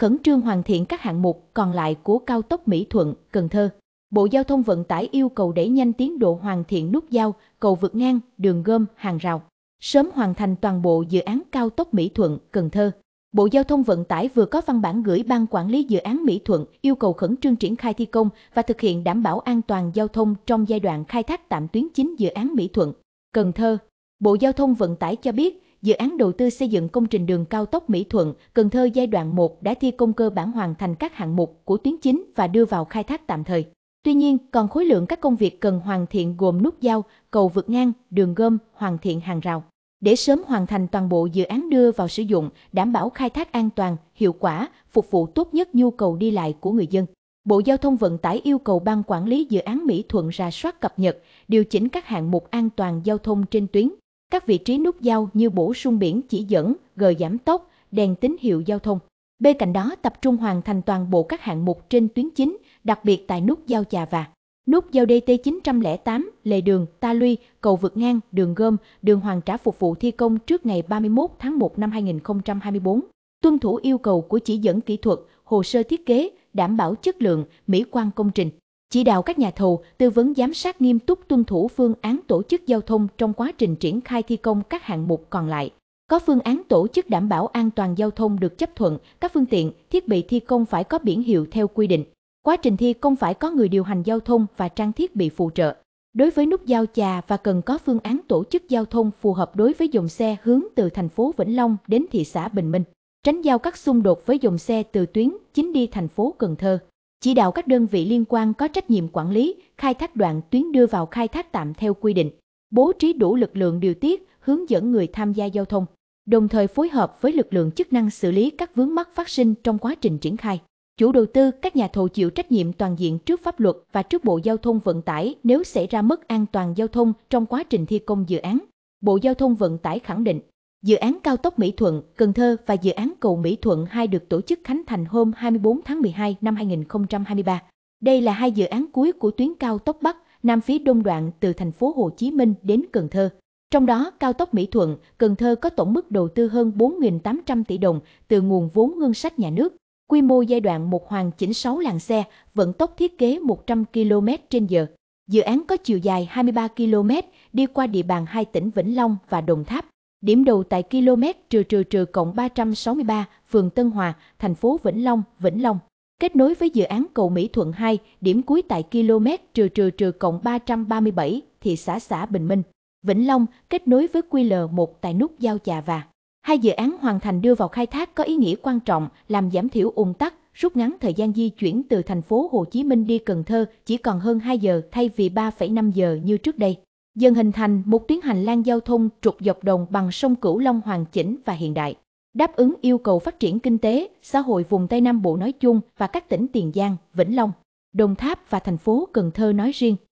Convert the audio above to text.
khẩn trương hoàn thiện các hạng mục còn lại của cao tốc Mỹ Thuận, Cần Thơ. Bộ Giao thông Vận tải yêu cầu đẩy nhanh tiến độ hoàn thiện nút giao, cầu vượt ngang, đường gom, hàng rào. Sớm hoàn thành toàn bộ dự án cao tốc Mỹ Thuận, Cần Thơ. Bộ Giao thông Vận tải vừa có văn bản gửi Ban Quản lý Dự án Mỹ Thuận yêu cầu khẩn trương triển khai thi công và thực hiện đảm bảo an toàn giao thông trong giai đoạn khai thác tạm tuyến chính dự án Mỹ Thuận, Cần Thơ. Bộ Giao thông Vận tải cho biết, dự án đầu tư xây dựng công trình đường cao tốc Mỹ Thuận, Cần Thơ giai đoạn 1 đã thi công cơ bản hoàn thành các hạng mục của tuyến chính và đưa vào khai thác tạm thời. Tuy nhiên, còn khối lượng các công việc cần hoàn thiện gồm nút giao, cầu vượt ngang, đường gom, hoàn thiện hàng rào. Để sớm hoàn thành toàn bộ dự án đưa vào sử dụng, đảm bảo khai thác an toàn, hiệu quả, phục vụ tốt nhất nhu cầu đi lại của người dân. Bộ Giao thông Vận tải yêu cầu Ban Quản lý Dự án Mỹ Thuận ra soát cập nhật, điều chỉnh các hạng mục an toàn giao thông trên tuyến, các vị trí nút giao như bổ sung biển chỉ dẫn, gờ giảm tốc, đèn tín hiệu giao thông. Bên cạnh đó tập trung hoàn thành toàn bộ các hạng mục trên tuyến chính, đặc biệt tại nút giao Chà Và. Nút giao DT908, lề đường, ta luy, cầu vượt ngang, đường gom, đường hoàng trả phục vụ thi công trước ngày 31 tháng 1 năm 2024. Tuân thủ yêu cầu của chỉ dẫn kỹ thuật, hồ sơ thiết kế, đảm bảo chất lượng, mỹ quan công trình chỉ đạo các nhà thầu tư vấn giám sát nghiêm túc tuân thủ phương án tổ chức giao thông trong quá trình triển khai thi công các hạng mục còn lại. Có phương án tổ chức đảm bảo an toàn giao thông được chấp thuận, các phương tiện, thiết bị thi công phải có biển hiệu theo quy định. Quá trình thi công phải có người điều hành giao thông và trang thiết bị phụ trợ. Đối với nút giao chà và cần có phương án tổ chức giao thông phù hợp đối với dòng xe hướng từ thành phố Vĩnh Long đến thị xã Bình Minh, tránh giao các xung đột với dòng xe từ tuyến chính đi thành phố Cần Thơ chỉ đạo các đơn vị liên quan có trách nhiệm quản lý, khai thác đoạn tuyến đưa vào khai thác tạm theo quy định, bố trí đủ lực lượng điều tiết, hướng dẫn người tham gia giao thông, đồng thời phối hợp với lực lượng chức năng xử lý các vướng mắc phát sinh trong quá trình triển khai. Chủ đầu tư, các nhà thầu chịu trách nhiệm toàn diện trước pháp luật và trước Bộ Giao thông Vận tải nếu xảy ra mất an toàn giao thông trong quá trình thi công dự án. Bộ Giao thông Vận tải khẳng định Dự án cao tốc Mỹ Thuận, Cần Thơ và dự án cầu Mỹ Thuận 2 được tổ chức khánh thành hôm 24 tháng 12 năm 2023. Đây là hai dự án cuối của tuyến cao tốc Bắc Nam phía Đông đoạn từ thành phố Hồ Chí Minh đến Cần Thơ. Trong đó, cao tốc Mỹ Thuận, Cần Thơ có tổng mức đầu tư hơn 4.800 tỷ đồng từ nguồn vốn ngân sách nhà nước. Quy mô giai đoạn một hoàn chỉnh 6 làn xe, vận tốc thiết kế 100 km h Dự án có chiều dài 23 km, đi qua địa bàn hai tỉnh Vĩnh Long và Đồng Tháp. Điểm đầu tại km trừ trừ trừ cộng 363, phường Tân Hòa, thành phố Vĩnh Long, Vĩnh Long. Kết nối với dự án cầu Mỹ Thuận 2, điểm cuối tại km trừ trừ trừ cộng 337, thị xã xã Bình Minh. Vĩnh Long kết nối với QL1 tại nút giao Chà và. Hai dự án hoàn thành đưa vào khai thác có ý nghĩa quan trọng làm giảm thiểu ùn tắc, rút ngắn thời gian di chuyển từ thành phố Hồ Chí Minh đi Cần Thơ chỉ còn hơn 2 giờ thay vì 3,5 giờ như trước đây dần hình thành một tuyến hành lang giao thông trục dọc đồng bằng sông Cửu Long hoàn chỉnh và hiện đại, đáp ứng yêu cầu phát triển kinh tế, xã hội vùng Tây Nam Bộ nói chung và các tỉnh Tiền Giang, Vĩnh Long, Đồng Tháp và thành phố Cần Thơ nói riêng.